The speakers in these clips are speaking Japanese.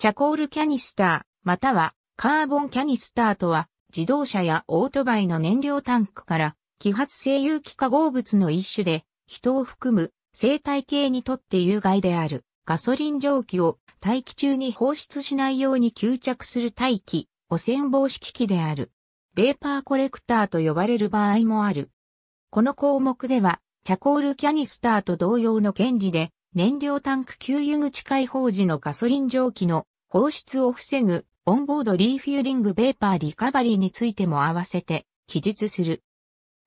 チャコールキャニスター、またはカーボンキャニスターとは、自動車やオートバイの燃料タンクから、揮発性有機化合物の一種で、人を含む生態系にとって有害であるガソリン蒸気を大気中に放出しないように吸着する大気汚染防止機器である。ベーパーコレクターと呼ばれる場合もある。この項目では、チャコールキャニスターと同様の原理で、燃料タンク給油口開放時のガソリン蒸気の放出を防ぐオンボードリーフューリングベーパーリカバリーについても合わせて記述する。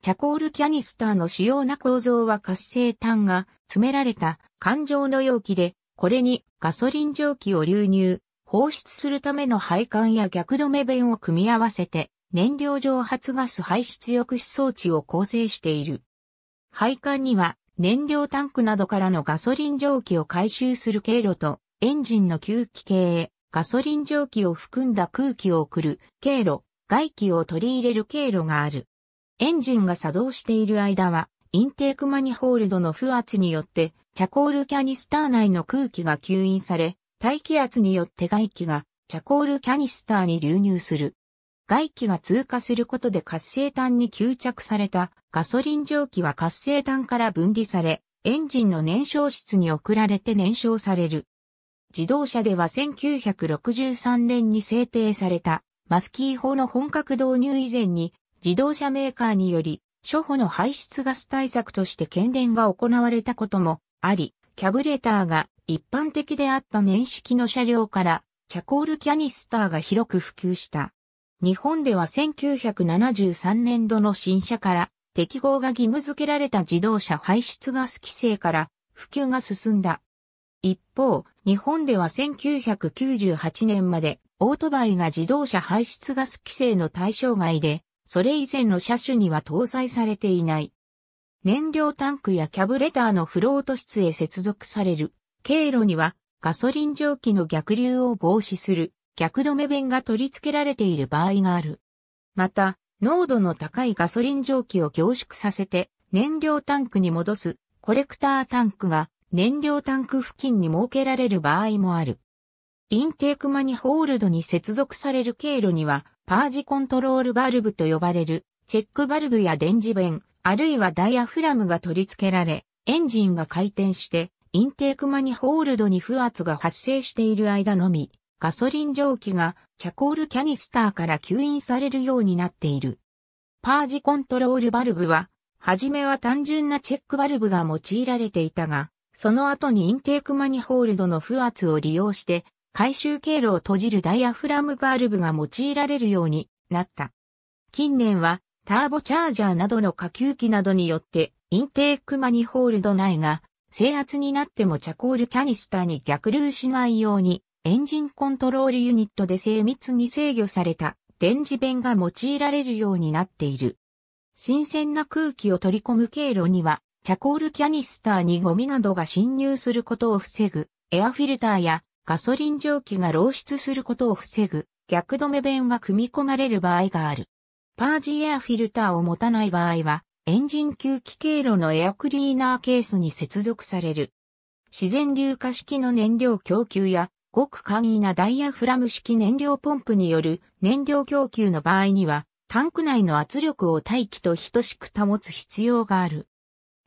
チャコールキャニスターの主要な構造は活性炭が詰められた環状の容器で、これにガソリン蒸気を流入、放出するための配管や逆止め弁を組み合わせて、燃料蒸発ガス排出抑止装置を構成している。配管には燃料タンクなどからのガソリン蒸気を回収する経路とエンジンの吸気系へ、ガソリン蒸気を含んだ空気を送る経路、外気を取り入れる経路がある。エンジンが作動している間は、インテークマニホールドの負圧によって、チャコールキャニスター内の空気が吸引され、大気圧によって外気がチャコールキャニスターに流入する。外気が通過することで活性炭に吸着されたガソリン蒸気は活性炭から分離され、エンジンの燃焼室に送られて燃焼される。自動車では1963年に制定されたマスキー法の本格導入以前に自動車メーカーにより初歩の排出ガス対策として検電が行われたこともあり、キャブレターが一般的であった年式の車両からチャコールキャニスターが広く普及した。日本では1973年度の新車から適合が義務付けられた自動車排出ガス規制から普及が進んだ。一方、日本では1998年までオートバイが自動車排出ガス規制の対象外で、それ以前の車種には搭載されていない。燃料タンクやキャブレターのフロート室へ接続される経路にはガソリン蒸気の逆流を防止する逆止め弁が取り付けられている場合がある。また、濃度の高いガソリン蒸気を凝縮させて燃料タンクに戻すコレクタータンクが燃料タンク付近に設けられる場合もある。インテークマニホールドに接続される経路には、パージコントロールバルブと呼ばれる、チェックバルブや電磁弁、あるいはダイヤフラムが取り付けられ、エンジンが回転して、インテークマニホールドに不圧が発生している間のみ、ガソリン蒸気がチャコールキャニスターから吸引されるようになっている。パージコントロールバルブは、はじめは単純なチェックバルブが用いられていたが、その後にインテークマニホールドの負圧を利用して、回収経路を閉じるダイアフラムバルブが用いられるようになった。近年は、ターボチャージャーなどの下級機などによって、インテークマニホールド内が、制圧になってもチャコールキャニスターに逆流しないように、エンジンコントロールユニットで精密に制御された電磁弁が用いられるようになっている。新鮮な空気を取り込む経路にはチャコールキャニスターにゴミなどが侵入することを防ぐ、エアフィルターやガソリン蒸気が漏出することを防ぐ、逆止め弁が組み込まれる場合がある。パージエアフィルターを持たない場合は、エンジン吸気経路のエアクリーナーケースに接続される。自然硫化式の燃料供給や、ごく簡易なダイヤフラム式燃料ポンプによる燃料供給の場合には、タンク内の圧力を大気と等しく保つ必要がある。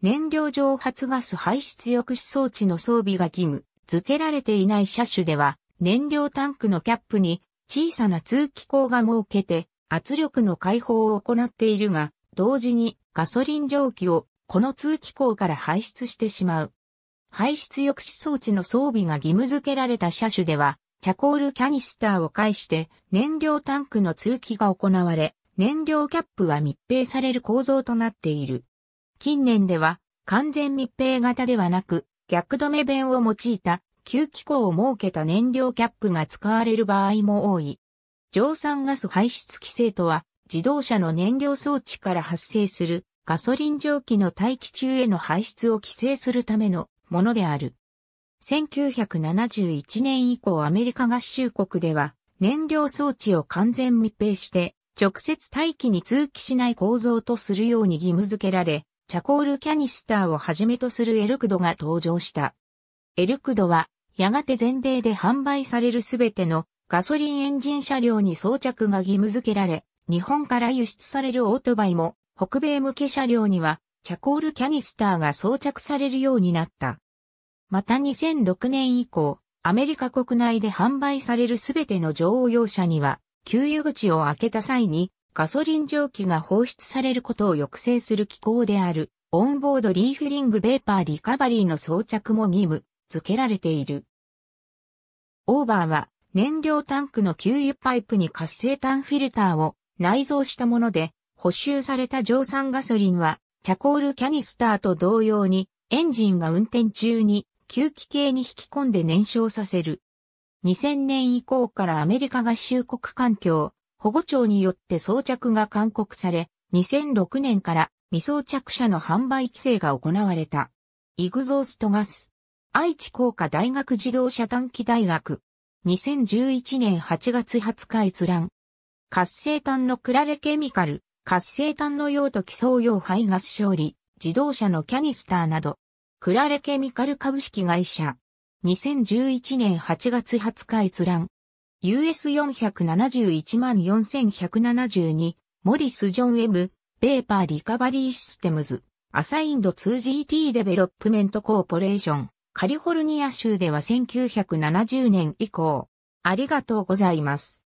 燃料蒸発ガス排出抑止装置の装備が義務付けられていない車種では、燃料タンクのキャップに小さな通気口が設けて圧力の解放を行っているが、同時にガソリン蒸気をこの通気口から排出してしまう。排出抑止装置の装備が義務付けられた車種では、チャコールキャニスターを介して燃料タンクの通気が行われ、燃料キャップは密閉される構造となっている。近年では完全密閉型ではなく逆止め弁を用いた吸気口を設けた燃料キャップが使われる場合も多い。蒸散ガス排出規制とは自動車の燃料装置から発生するガソリン蒸気の大気中への排出を規制するためのものである。1971年以降アメリカ合衆国では燃料装置を完全密閉して直接大気に通気しない構造とするように義務付けられ、チャコールキャニスターをはじめとするエルクドが登場した。エルクドは、やがて全米で販売されるすべてのガソリンエンジン車両に装着が義務付けられ、日本から輸出されるオートバイも、北米向け車両には、チャコールキャニスターが装着されるようになった。また2006年以降、アメリカ国内で販売されるすべての乗用車には、給油口を開けた際に、ガソリン蒸気が放出されることを抑制する機構である、オンボードリーフリングベーパーリカバリーの装着も義務付けられている。オーバーは燃料タンクの給油パイプに活性炭フィルターを内蔵したもので、補修された乗産ガソリンはチャコールキャニスターと同様にエンジンが運転中に吸気系に引き込んで燃焼させる。2000年以降からアメリカ合衆国環境保護庁によって装着が勧告され、2006年から未装着車の販売規制が行われた。イグゾーストガス。愛知工科大学自動車短期大学。2011年8月20日閲覧。活性炭のクラレケミカル、活性炭の用途基礎用排ガス処理、自動車のキャニスターなど。クラレケミカル株式会社。2011年8月20日閲覧。US471 万4172、モリス・ジョン・ウェブ、ベーパー・リカバリー・システムズ、アサインド 2GT デベロップメント・コーポレーション、カリフォルニア州では1970年以降。ありがとうございます。